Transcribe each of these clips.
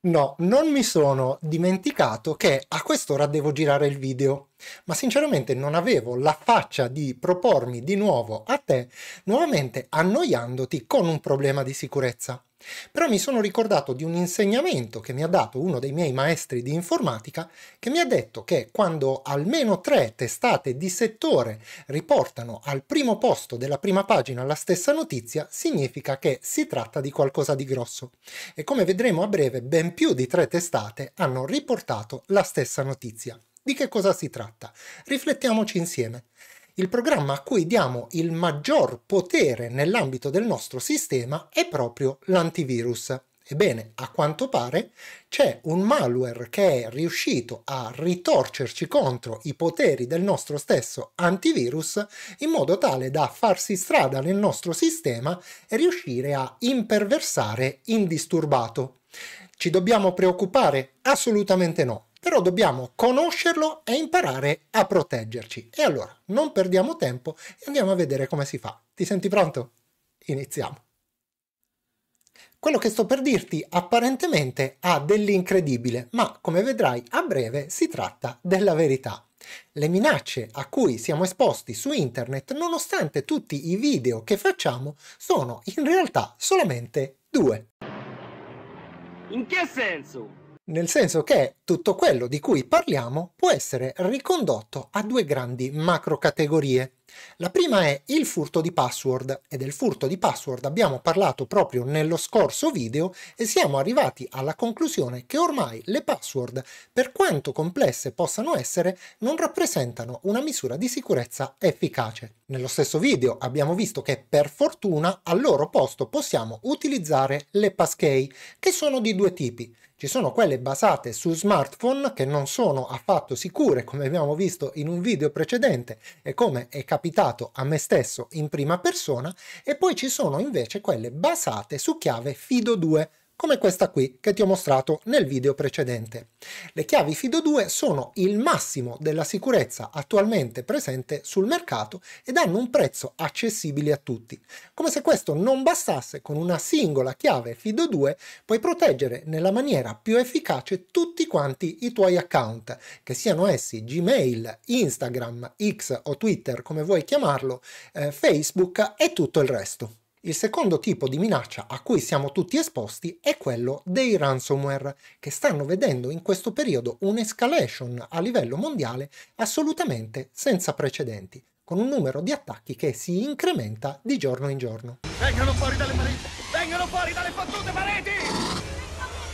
No, non mi sono dimenticato che a quest'ora devo girare il video ma sinceramente non avevo la faccia di propormi di nuovo a te, nuovamente annoiandoti con un problema di sicurezza. Però mi sono ricordato di un insegnamento che mi ha dato uno dei miei maestri di informatica che mi ha detto che quando almeno tre testate di settore riportano al primo posto della prima pagina la stessa notizia significa che si tratta di qualcosa di grosso e come vedremo a breve ben più di tre testate hanno riportato la stessa notizia. Di che cosa si tratta? Riflettiamoci insieme. Il programma a cui diamo il maggior potere nell'ambito del nostro sistema è proprio l'antivirus. Ebbene, a quanto pare c'è un malware che è riuscito a ritorcerci contro i poteri del nostro stesso antivirus in modo tale da farsi strada nel nostro sistema e riuscire a imperversare indisturbato. Ci dobbiamo preoccupare? Assolutamente no però dobbiamo conoscerlo e imparare a proteggerci. E allora, non perdiamo tempo e andiamo a vedere come si fa. Ti senti pronto? Iniziamo. Quello che sto per dirti apparentemente ha dell'incredibile, ma come vedrai a breve si tratta della verità. Le minacce a cui siamo esposti su internet, nonostante tutti i video che facciamo, sono in realtà solamente due. In che senso? nel senso che tutto quello di cui parliamo può essere ricondotto a due grandi macrocategorie. La prima è il furto di password e del furto di password abbiamo parlato proprio nello scorso video e siamo arrivati alla conclusione che ormai le password, per quanto complesse possano essere, non rappresentano una misura di sicurezza efficace. Nello stesso video abbiamo visto che per fortuna al loro posto possiamo utilizzare le passkey, che sono di due tipi. Ci sono quelle basate su smartphone che non sono affatto sicure, come abbiamo visto in un video precedente e come è capitato capitato a me stesso in prima persona e poi ci sono invece quelle basate su chiave FIDO2, come questa qui che ti ho mostrato nel video precedente. Le chiavi FIDO 2 sono il massimo della sicurezza attualmente presente sul mercato ed hanno un prezzo accessibile a tutti. Come se questo non bastasse, con una singola chiave FIDO 2 puoi proteggere nella maniera più efficace tutti quanti i tuoi account, che siano essi Gmail, Instagram, X o Twitter come vuoi chiamarlo, eh, Facebook e tutto il resto. Il secondo tipo di minaccia a cui siamo tutti esposti è quello dei ransomware, che stanno vedendo in questo periodo un'escalation a livello mondiale assolutamente senza precedenti, con un numero di attacchi che si incrementa di giorno in giorno. Vengono fuori dalle pareti! Vengono fuori dalle fottute pareti!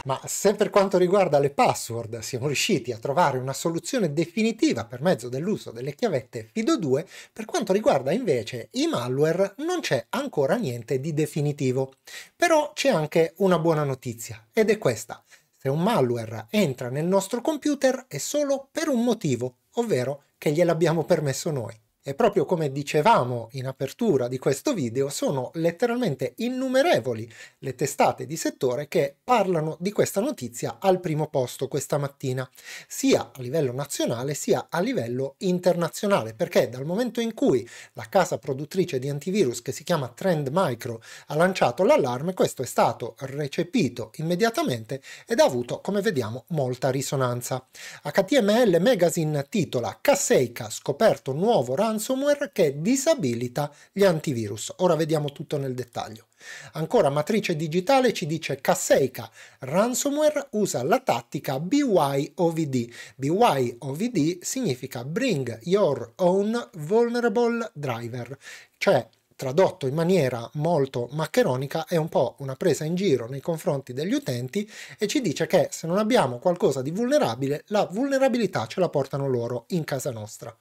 ma se per quanto riguarda le password siamo riusciti a trovare una soluzione definitiva per mezzo dell'uso delle chiavette FIDO2, per quanto riguarda invece i malware non c'è ancora niente di definitivo. Però c'è anche una buona notizia, ed è questa. Se un malware entra nel nostro computer è solo per un motivo, ovvero che gliel'abbiamo permesso noi. E proprio come dicevamo in apertura di questo video, sono letteralmente innumerevoli le testate di settore che parlano di questa notizia al primo posto questa mattina, sia a livello nazionale sia a livello internazionale, perché dal momento in cui la casa produttrice di antivirus che si chiama Trend Micro ha lanciato l'allarme, questo è stato recepito immediatamente ed ha avuto, come vediamo, molta risonanza. HTML Magazine titola Casseica scoperto nuovo rango ransomware che disabilita gli antivirus. Ora vediamo tutto nel dettaglio. Ancora Matrice Digitale ci dice Caseica, ransomware usa la tattica BYOVD. BYOVD significa Bring Your Own Vulnerable Driver, cioè tradotto in maniera molto maccheronica, è un po' una presa in giro nei confronti degli utenti e ci dice che se non abbiamo qualcosa di vulnerabile, la vulnerabilità ce la portano loro in casa nostra.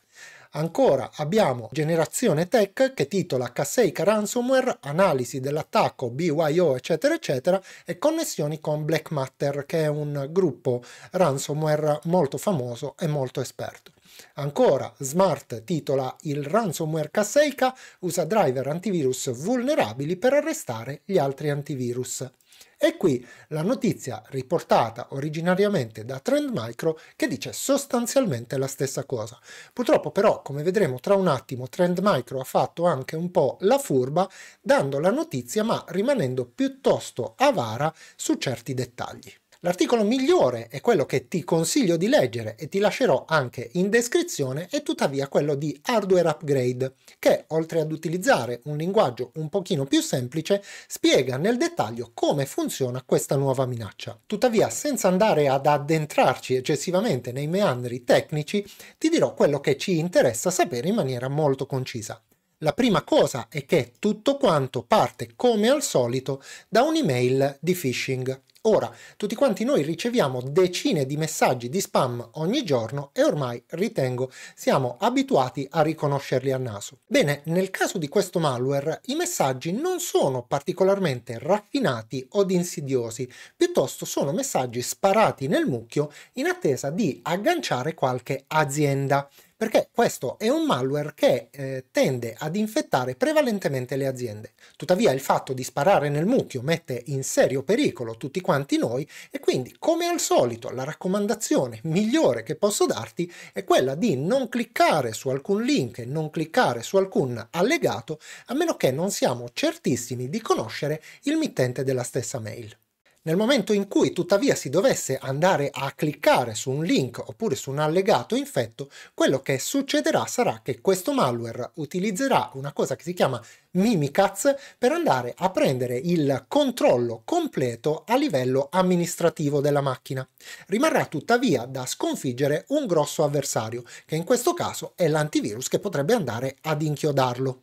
Ancora abbiamo Generazione Tech che titola k Ransomware, analisi dell'attacco BYO eccetera eccetera e connessioni con Black Matter che è un gruppo ransomware molto famoso e molto esperto. Ancora, Smart titola il ransomware Kasseika usa driver antivirus vulnerabili per arrestare gli altri antivirus. E qui la notizia riportata originariamente da Trend Micro che dice sostanzialmente la stessa cosa. Purtroppo però, come vedremo tra un attimo, Trend Micro ha fatto anche un po' la furba dando la notizia ma rimanendo piuttosto avara su certi dettagli. L'articolo migliore è quello che ti consiglio di leggere e ti lascerò anche in descrizione è tuttavia quello di Hardware Upgrade, che oltre ad utilizzare un linguaggio un pochino più semplice, spiega nel dettaglio come funziona questa nuova minaccia. Tuttavia, senza andare ad addentrarci eccessivamente nei meandri tecnici, ti dirò quello che ci interessa sapere in maniera molto concisa. La prima cosa è che tutto quanto parte come al solito da un'email di phishing. Ora, tutti quanti noi riceviamo decine di messaggi di spam ogni giorno e ormai, ritengo, siamo abituati a riconoscerli a naso. Bene, nel caso di questo malware, i messaggi non sono particolarmente raffinati od insidiosi, piuttosto sono messaggi sparati nel mucchio in attesa di agganciare qualche azienda perché questo è un malware che eh, tende ad infettare prevalentemente le aziende. Tuttavia il fatto di sparare nel mucchio mette in serio pericolo tutti quanti noi e quindi come al solito la raccomandazione migliore che posso darti è quella di non cliccare su alcun link, non cliccare su alcun allegato, a meno che non siamo certissimi di conoscere il mittente della stessa mail. Nel momento in cui tuttavia si dovesse andare a cliccare su un link oppure su un allegato infetto, quello che succederà sarà che questo malware utilizzerà una cosa che si chiama Mimikatz per andare a prendere il controllo completo a livello amministrativo della macchina. Rimarrà tuttavia da sconfiggere un grosso avversario, che in questo caso è l'antivirus che potrebbe andare ad inchiodarlo.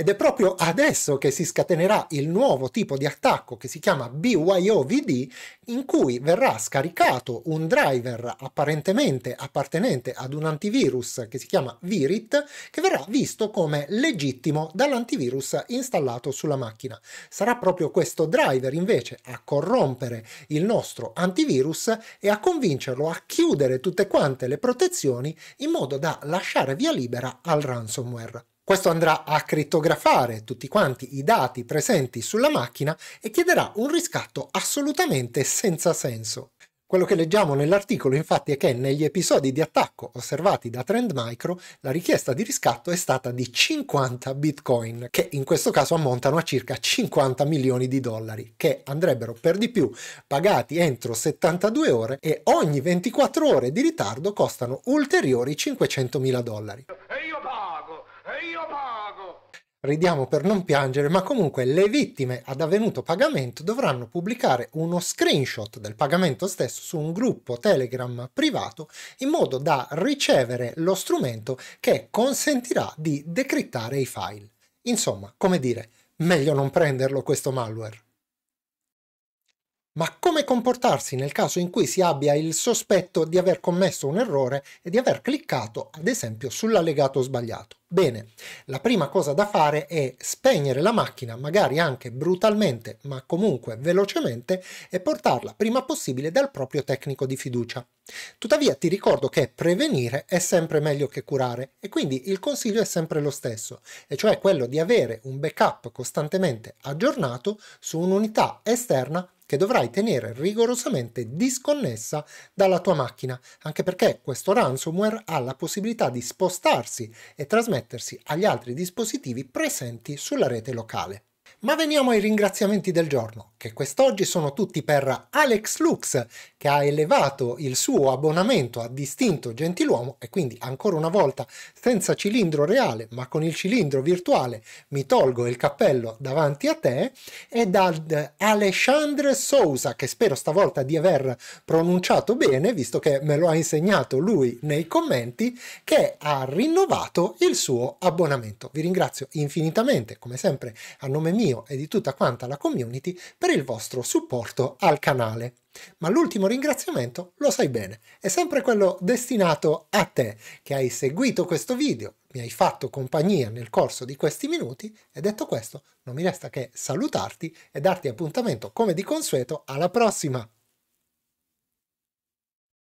ed è proprio adesso che si scatenerà il nuovo tipo di attacco che si chiama BYOVD in cui verrà scaricato un driver apparentemente appartenente ad un antivirus che si chiama Virit che verrà visto come legittimo dall'antivirus installato sulla macchina. Sarà proprio questo driver invece a corrompere il nostro antivirus e a convincerlo a chiudere tutte quante le protezioni in modo da lasciare via libera al ransomware. Questo andrà a crittografare tutti quanti i dati presenti sulla macchina e chiederà un riscatto assolutamente senza senso. Quello che leggiamo nell'articolo infatti è che negli episodi di attacco osservati da Trend Micro la richiesta di riscatto è stata di 50 bitcoin, che in questo caso ammontano a circa 50 milioni di dollari, che andrebbero per di più pagati entro 72 ore e ogni 24 ore di ritardo costano ulteriori 500 mila dollari ridiamo per non piangere, ma comunque le vittime ad avvenuto pagamento dovranno pubblicare uno screenshot del pagamento stesso su un gruppo Telegram privato in modo da ricevere lo strumento che consentirà di decrittare i file. Insomma, come dire, meglio non prenderlo questo malware. Ma come comportarsi nel caso in cui si abbia il sospetto di aver commesso un errore e di aver cliccato, ad esempio, sull'allegato sbagliato? Bene, la prima cosa da fare è spegnere la macchina, magari anche brutalmente, ma comunque velocemente, e portarla prima possibile dal proprio tecnico di fiducia. Tuttavia ti ricordo che prevenire è sempre meglio che curare e quindi il consiglio è sempre lo stesso, e cioè quello di avere un backup costantemente aggiornato su un'unità esterna che dovrai tenere rigorosamente disconnessa dalla tua macchina, anche perché questo ransomware ha la possibilità di spostarsi e trasmettere connettersi agli altri dispositivi presenti sulla rete locale. Ma veniamo ai ringraziamenti del giorno, che quest'oggi sono tutti per Alex Lux, che ha elevato il suo abbonamento a distinto gentiluomo e quindi ancora una volta senza cilindro reale ma con il cilindro virtuale mi tolgo il cappello davanti a te, e da Alexandre Sousa, che spero stavolta di aver pronunciato bene, visto che me lo ha insegnato lui nei commenti, che ha rinnovato il suo abbonamento. Vi ringrazio infinitamente, come sempre, a nome mio mio e di tutta quanta la community per il vostro supporto al canale. Ma l'ultimo ringraziamento lo sai bene, è sempre quello destinato a te che hai seguito questo video, mi hai fatto compagnia nel corso di questi minuti e detto questo non mi resta che salutarti e darti appuntamento come di consueto alla prossima.